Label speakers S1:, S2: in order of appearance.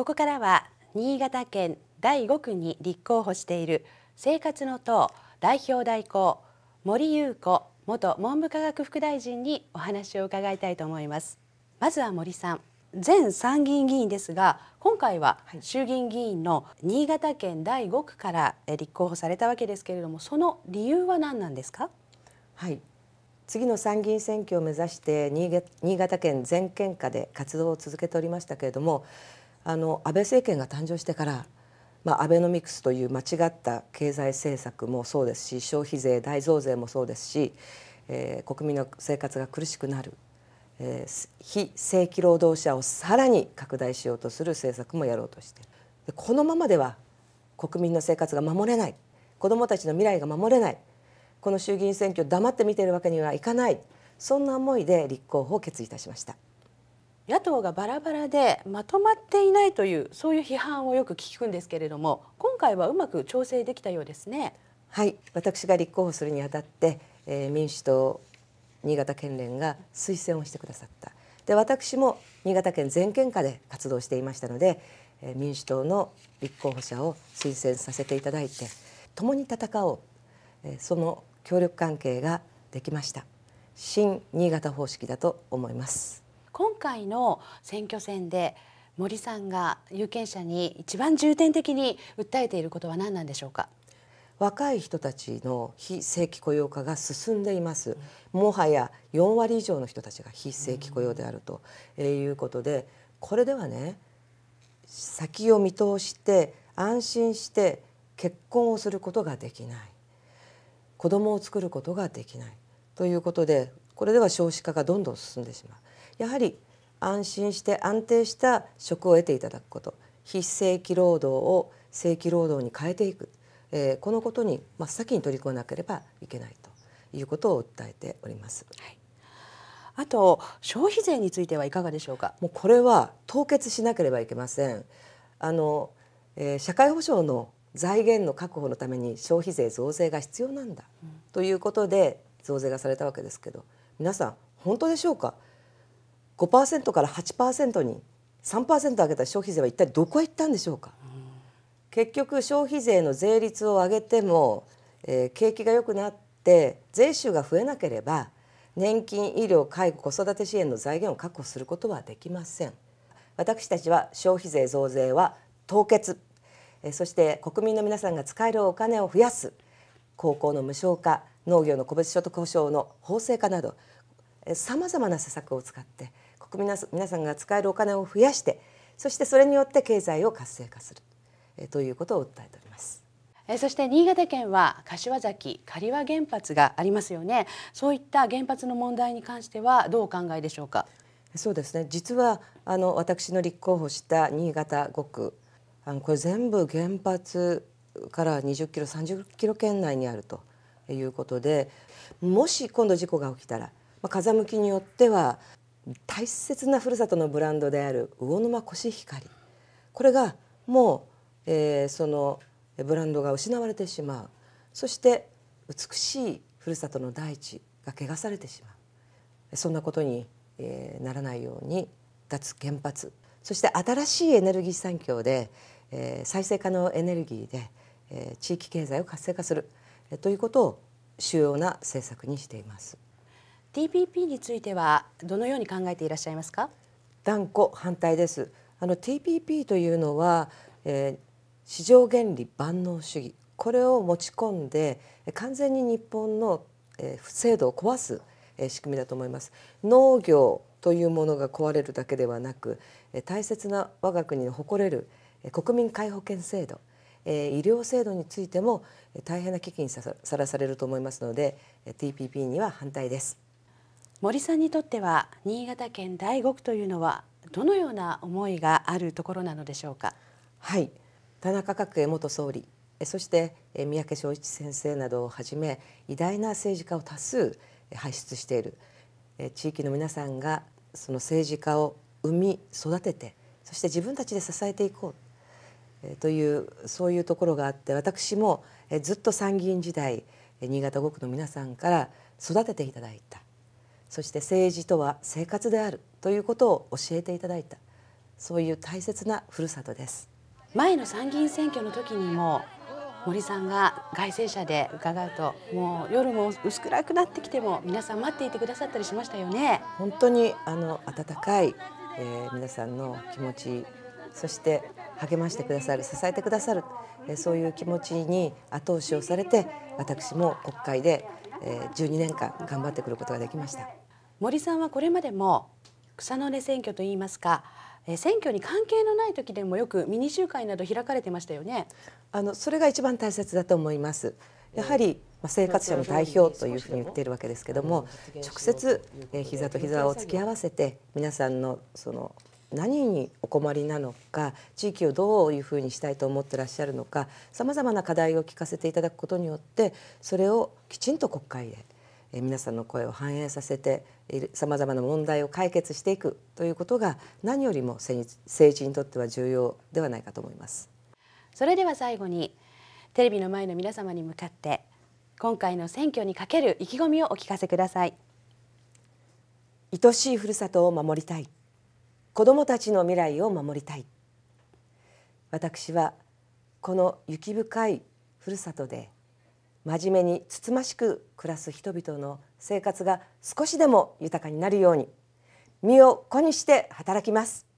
S1: ここからは新潟県第5区に立候補している生活の党代表代行森裕子元文部科学副大臣にお話を伺いたいと思いますまずは森さん前参議院議員ですが今回は衆議院議員の新潟県第5区から立候補された
S2: わけですけれどもその理由は何なんですかはい次の参議院選挙を目指して新潟県全県下で活動を続けておりましたけれどもあの安倍政権が誕生してから、まあ、アベノミクスという間違った経済政策もそうですし消費税大増税もそうですし、えー、国民の生活が苦しくなる、えー、非正規労働者をさらに拡大しようとする政策もやろうとしているでこのままでは国民の生活が守れない子どもたちの未来が守れないこの衆議院選挙黙って見ているわけにはいかないそんな思いで立候補を決意いたしました。野党がバラバラでまとまって
S1: いないというそういう批判をよく聞くんですけれども今回はうまく調整できたようですね。
S2: はい私が立候補するにあたって、えー、民主党新潟県連が推薦をしてくださったで私も新潟県全県下で活動していましたので、えー、民主党の立候補者を推薦させていただいて共に戦おう、えー、その協力関係ができました新新潟方式だと思います。
S1: 今回の選挙戦で森さんが有権者に一番重点的に訴えていることは何なんでしょうか
S2: 若い人たちの非正規雇用化が進んでいます、うん、もはや4割以上の人たちが非正規雇用であるということで、うん、これではね先を見通して安心して結婚をすることができない子供を作ることができないということでこれでは少子化がどんどん進んでしまうやはり安心して安定した職を得ていただくこと非正規労働を正規労働に変えていく、えー、このことに真っ先に取り組まなければいけないということを訴えております。はいあと消費税についてはいかがでしょうか。もうこれは凍結しなければいけません。あの、えー、社会保障の財源の確保のために消費税増税が必要なんだ、うん、ということで増税がされたわけですけど、皆さん本当でしょうか。5%から8%に3%上げた消費税は一体どこへ行ったんでしょうか、うん、結局消費税の税率を上げても、えー、景気が良くなって税収が増えなければ年金医療介護子育て支援の財源を確保することはできません私たちは消費税増税は凍結そして国民の皆さんが使えるお金を増やす高校の無償化農業の個別所得保障の法制化などさまざまな施策を使って民の皆さんが使えるお金を増やしてそしてそれによって経済を活性化する、えということを訴えております。
S1: そして新潟県は柏崎刈羽原発がありますよねそういった原発の問題に関し
S2: てはどうお考えでしょうかそうですね実はあの私の立候補した新潟5区あのこれ全部原発から20キロ30キロ圏内にあるということでもし今度事故が起きたら、風向きによっては大切なふるさとのブランドである魚沼コシヒカリこれがもう、えー、そのブランドが失われてしまうそして美しいふるさとの大地が汚されてしまうそんなことに、えー、ならないように脱原発そして新しいエネルギー産業で、えー、再生可能エネルギーで、えー、地域経済を活性化する、えー、ということを主要な政策にしています。TPP についてはどのように考えていらっしゃいますか断固反対ですあの TPP というのは、えー、市場原理万能主義これを持ち込んで完全に日本の、えー、制度を壊す、えー、仕組みだと思います農業というものが壊れるだけではなく、えー、大切な我が国の誇れる、えー、国民皆保険制度医療制度についても大変な危機にさらされると思いますので TPP には反対です。森さ
S1: んにとっては新潟県第5区というのはどのような思いがあるところな
S2: のでしょうか。はい田中角栄元総理そして三宅昭一先生などをはじめ偉大な政治家を多数輩出している地域の皆さんがその政治家を生み育ててそして自分たちで支えていこうというそういうところがあって私もずっと参議院時代新潟5区の皆さんから育てていただいたそして政治とは生活であるということを教えていただいたそういう大切なふるさとです
S1: 前の参議院選挙の時にも森さんが街宣車で伺うともう夜も薄暗くなってきても皆さん待っていてくださったりしましたよ
S2: ね本当にあの温かい、えー、皆さんの気持ちそして励ましてくださる支えてくださる、えー、そういう気持ちに後押しをされて私も国会で、え12年間頑張ってくることができました。
S1: 森さんはこれまでも草の根選挙といいますか選挙に関係のない時
S2: でもよくミニ集会など開かれてましたよねあのそれが一番大切だと思いますやはり生活者の代表というふうに言っているわけですけども直接膝と膝を突き合わせて皆さんのその何にお困りなのか地域をどういうふうにしたいと思ってらっしゃるのかさまざまな課題を聞かせていただくことによってそれをきちんと国会へ皆さんの声を反映させてさまざまな問題を解決していくということが何よりも政治にとっては重要ではないかと思います
S1: それでは最後にテレビの前の皆様に向かって今回の選挙にかける意気込みをお聞かせください
S2: 愛しいふるさとを守りたい子どもたちの未来を守りたい私はこの雪深いふるさとで真面目につつましく暮らす人々の生活が少しでも豊かになるように身を粉にして働きます